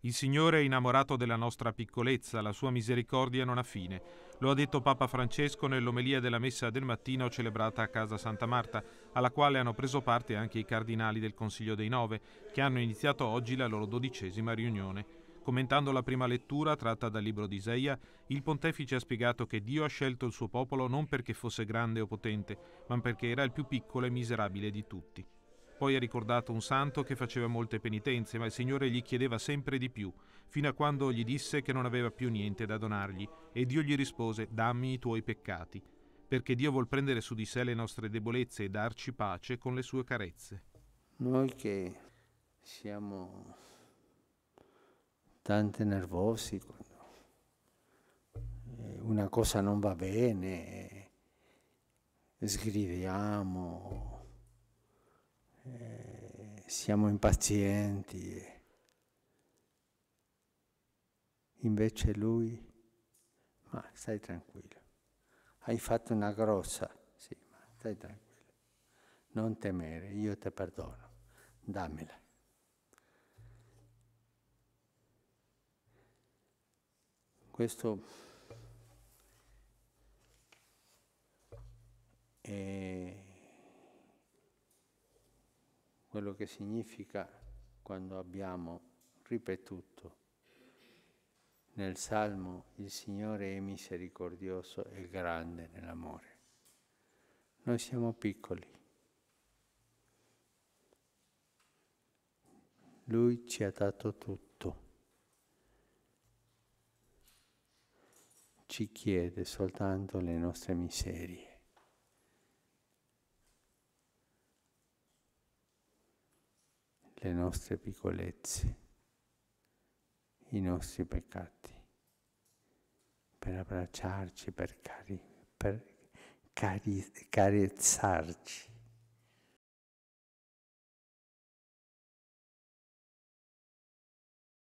Il Signore è innamorato della nostra piccolezza, la sua misericordia non ha fine. Lo ha detto Papa Francesco nell'omelia della messa del mattino celebrata a casa Santa Marta, alla quale hanno preso parte anche i cardinali del Consiglio dei Nove, che hanno iniziato oggi la loro dodicesima riunione. Commentando la prima lettura tratta dal libro di Isaia, il pontefice ha spiegato che Dio ha scelto il suo popolo non perché fosse grande o potente, ma perché era il più piccolo e miserabile di tutti. Poi ha ricordato un santo che faceva molte penitenze, ma il Signore gli chiedeva sempre di più, fino a quando gli disse che non aveva più niente da donargli, e Dio gli rispose, dammi i tuoi peccati, perché Dio vuol prendere su di sé le nostre debolezze e darci pace con le sue carezze. Noi che siamo tanto nervosi quando una cosa non va bene, sgridiamo siamo impazienti. Invece lui, ma stai tranquillo, hai fatto una grossa, sì, ma stai tranquillo, non temere, io ti perdono, dammela. Questo è quello che significa quando abbiamo ripetuto nel Salmo il Signore è misericordioso e grande nell'amore. Noi siamo piccoli. Lui ci ha dato tutto. Ci chiede soltanto le nostre miserie. le nostre piccolezze, i nostri peccati, per abbracciarci, per, cari, per cari, carezzarci